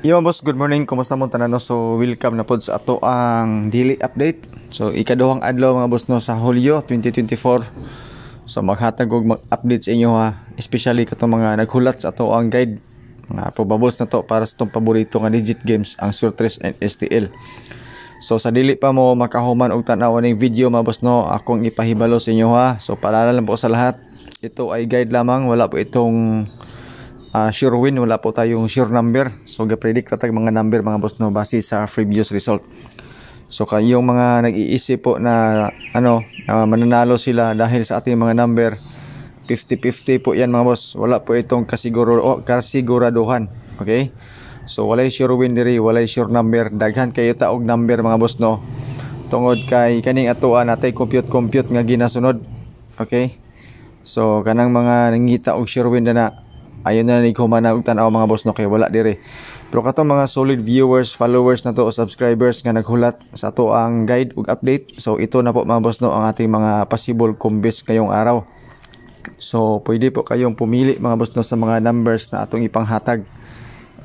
Yo boss, good morning. Kumusta mo tanan no? So welcome na pod sa ato ang daily update. So ikaduhang adlaw mga boss no sa Hulyo 2024. So maghatag og mag-update sa inyo ha, especially katong mga naghulat sa ato ang guide mga probables na to para sa tong paborito nga digit games ang Surtres and STL. So sa dili pa mo makahuman og tan-aw ning video mga boss no, akong ipahibalo sa inyo ha. So paalala lang po sa lahat, ito ay guide lamang, wala po itong uh, sure win wala po tayong sure number so gapredict tatag mga number mga boss no base sa previous result so kayong mga nag-iisip po na ano uh, mananalo sila dahil sa ating mga number 50-50 po yan mga boss wala po itong kasiguro, oh, kasiguraduhan okay so walay sure win diri walay sure number daghan kayo taog number mga boss no tungod kay kaning atoa natay compute compute nga ginasunod okay so kanang mga nangita og sure win na na ayon na ni ko manawag tanaw mga boss no kay wala dire pero kato mga solid viewers followers na to o subscribers nga naghulat sa to ang guide ug update so ito na po mga boss no ang ating mga possible combis ngayong araw so pwede po kayong pumili mga boss no sa mga numbers na atong ipanghatag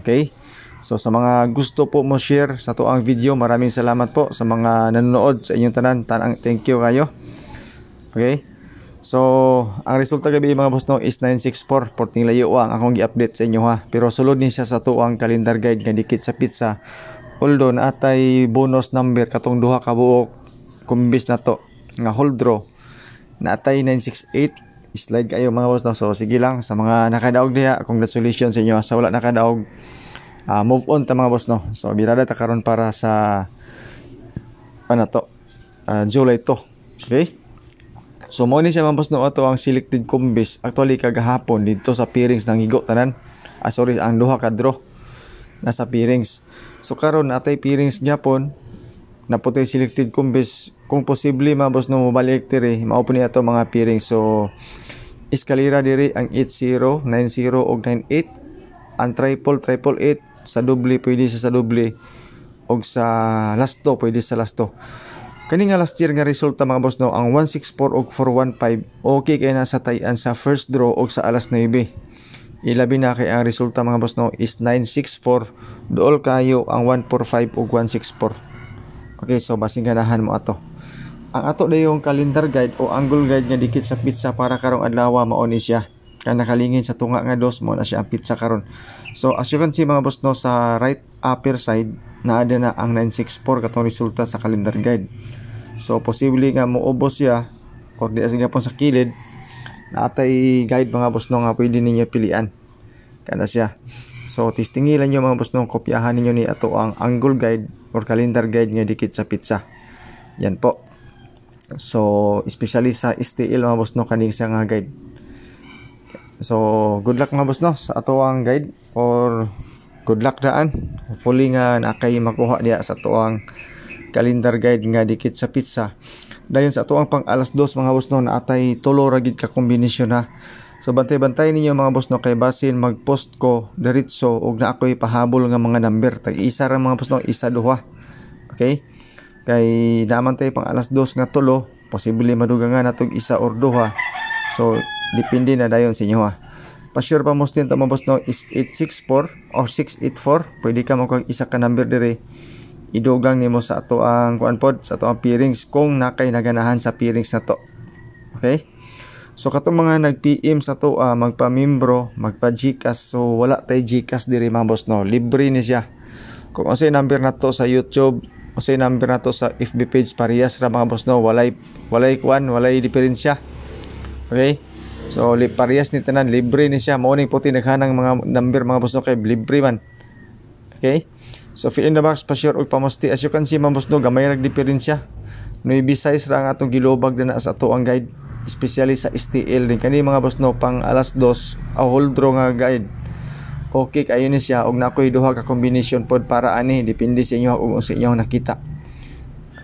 okay So sa mga gusto po mo share sa to video, maraming salamat po sa mga nanonood sa inyong tanan. Tanang thank you kayo. Okay? So, ang resulta gabi mga boss no is 964 porting layo ang akong gi-update sa inyo ha. Pero sulod ni siya sa tuang calendar guide nga dikit sa pizza. Although atay bonus number katong duha ka buok kumbis na to nga hold draw. na atay 968 slide kayo mga boss no. So sige lang sa mga nakadaog diha, congratulations sa inyo sa wala nakadaog. Uh, move on ta mga boss no. So birada ta karon para sa ano to? Uh, July to. Okay? So mo ni siya no ato ang selected combis actually kagahapon dito sa pairings nang higo tanan. Ah sorry ang duha ka draw nasa pairings. So karon atay pairings gyapon na naputay selected combis kung posible mabos no mobalik tiri maupo ni ato mga pairings. So eskalera diri ang 80, 90 og 98 ang triple triple 8 sa doble pwede sa sa doble og sa lasto pwede sa lasto. Kani nga last year nga resulta mga boss no ang 164 og 415 okay kay nasa tayan sa first draw og sa alas 9. Ilabi na kay ang resulta mga boss no is 964 duol kayo ang 145 og 164. Okay so basing ganahan mo ato. Ang ato dayong calendar guide o angle guide nga dikit sa pizza para karong adlaw mao ni siya ka nakalingin sa tunga nga dos mo na siya ang pizza karon. So as you can see mga boss no sa right upper side naada na ang 964 katong resulta sa calendar guide so posible nga muubos siya or di asa pong sa kilid natay guide mga boss no nga pwede ninyo pilian kada siya so testingilan niyo mga boss no kopyahan ninyo ni ato ang angle guide or calendar guide nyo dikit sa pizza yan po so especially sa STL mga boss no kaning sa nga guide So, good luck mga boss no sa ato ang guide or good luck daan hopefully nga na kay makuha diya sa tuang calendar guide nga dikit sa pizza dayon sa tuang pang alas 2 mga boss no naatay tulo ra gid ka kombinasyon ha so bantay-bantay ninyo mga boss no kay basin mag-post ko diretso og na ako'y pahabol nga mga number tag isa ra mga boss no isa duha okay kay naman tayo pang alas 2 nga tulo posible madugangan natog isa or duha so depende na dayon sa inyo ha Pasure pa mo din tamo boss no is 864 or 684. Pwede ka mo kag isa ka number dire. Idugang nimo sa ato ang kuan pod sa ato ang pairings kung nakay naganahan sa pairings na to. Okay? So katong mga nag-PM sa to uh, magpa-membro, magpa-GCash. So wala tay GCash dire mga boss no. Libre ni siya. Kung unsay number na to sa YouTube, unsay number na to sa FB page parehas ra mga boss no. Walay walay kuan, walay diferensya. Okay? So li parehas ni tanan libre ni siya. Mao ning puti naghanang mga number mga busno kay libre man. Okay? So fill in the box pa sure og pamusti as you can see mga boss gamay rag diferensya. Noy size ra ang atong gilubag na sa ato ang guide especially sa STL din kani mga busno pang alas 2 a whole draw nga guide. Okay kayo ni siya og nakoy duha ka combination pod para ani depende sa inyo og sa inyo nakita.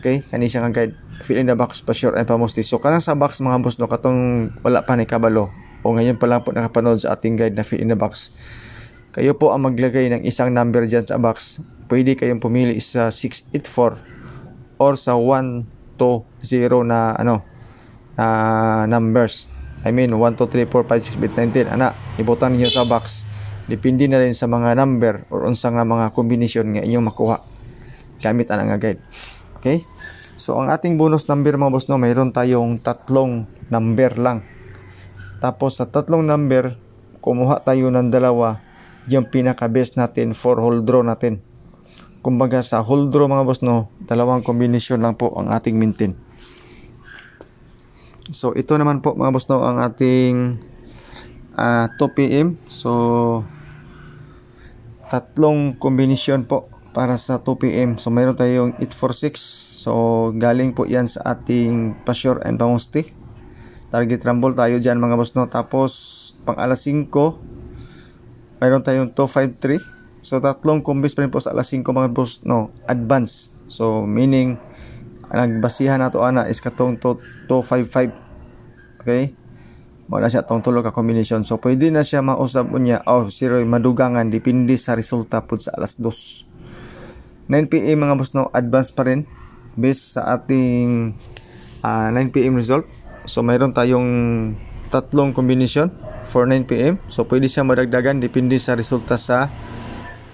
Okay, kani siya nga guide fill in the box pa sure and eh, pamusti. So kanang sa box mga boss no katong wala pa ni kabalo o ngayon pa lang po nakapanood sa ating guide na fill in the box. Kayo po ang maglagay ng isang number diyan sa box. Pwede kayong pumili sa 684 or sa 120 na ano na numbers. I mean 1, 2, 3, 4, 5, 6, 8, 19 Ana, Ibutan niyo sa box Depende na rin sa mga number Or unsa nga mga kombinasyon nga inyong makuha Gamit ang nga guide Okay So ang ating bonus number mga boss no, mayroon tayong tatlong number lang. Tapos sa tatlong number, kumuha tayo ng dalawa yung pinaka-best natin for whole draw natin. Kumbaga sa whole draw mga boss no, dalawang kombinasyon lang po ang ating mintin. So ito naman po mga boss no ang ating uh, 2 PM. So tatlong kombinasyon po para sa 2 PM. So mayroon tayong 846 So, galing po yan sa ating Pasure and pamusti. Target rumble tayo dyan mga boss no. Tapos, pang alas 5, mayroon tayong 253. So, tatlong kumbis pa rin po sa alas 5 mga boss no. Advance. So, meaning, nagbasihan na to ana is katong 255. Okay? Wala siya tong tulog ka combination. So, pwede na siya mausap niya. O, oh, zero madugangan. Dipindi sa resulta po sa alas 2. 9pm mga boss no. Advance pa rin based sa ating uh, ah, 9pm result. So mayroon tayong tatlong combination for 9pm. So pwede siya madagdagan depende sa resulta sa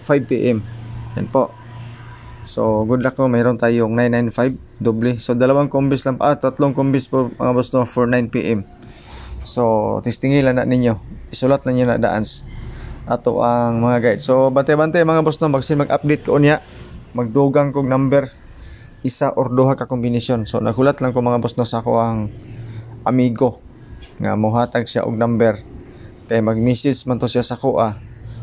5pm. Yan po. So good luck po. Mayroon tayong 995 doble. So dalawang combis lang. Ah, tatlong combis po mga boss no, for 9pm. So testingin lang na ninyo. Isulat lang niyo na daans. Ato ang mga guide. So bantay-bantay mga boss no. Magsin mag-update ko niya. Magdugang kog number isa or duha ka kombinasyon. So nagulat lang ko mga boss no sa ako ang amigo nga mohatag siya og number kay mag-message man to siya sa ko ah.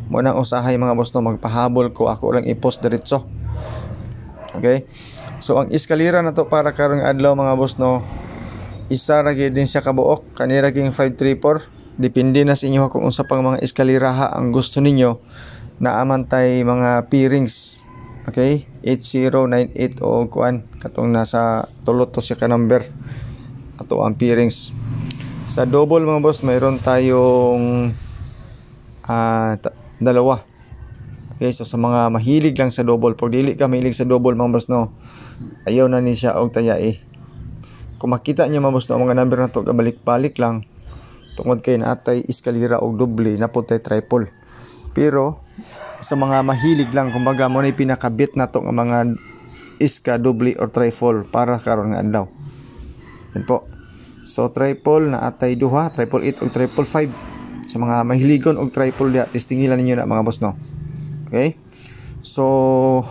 Mo nang usahay mga boss no magpahabol ko ako lang i-post diretso. Okay? So ang eskalera na to para karong adlaw mga boss no isa ra gyud din siya kabuok kani ra king 534 depende na sa inyo kung unsa pang mga eskalera ha ang gusto ninyo na amantay mga pairings Okay? 8098 o kuan katong nasa tulot to siya ka number ato ang pairings. Sa double mga boss, mayroon tayong uh, dalawa. Okay, so sa mga mahilig lang sa double, pag dili ka mahilig sa double mga boss no, ayaw na ni siya og taya eh. Kung makita niyo mga boss no, mga number na to, balik balik lang, tungod kay naatay iskalira og doble na putay triple pero sa mga mahilig lang kumbaga mo na pinakabit na to mga iska doble or trifold para karon nga adlaw. Yan po. So triple na atay duha, triple 8 o triple 5 sa mga mahiligon og triple diha testingilan ninyo na mga boss no. Okay? So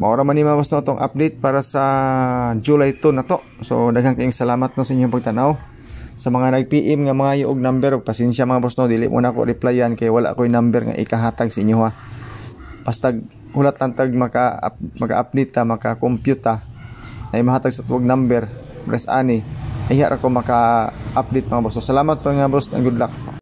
Maura man ni mga boss no tong update para sa July 2 na to. So daghang kaayong salamat no sa inyong pagtanaw sa mga nag-PM nga mga yuog number pasensya mga boss no dili mo na ko replyan kay wala koy number nga ikahatag sa inyo ha basta hulat lang tag maka update ta maka compute ta ay mahatag sa tuwag number press ani ay ra ko maka update mga boss so, salamat po mga boss and good luck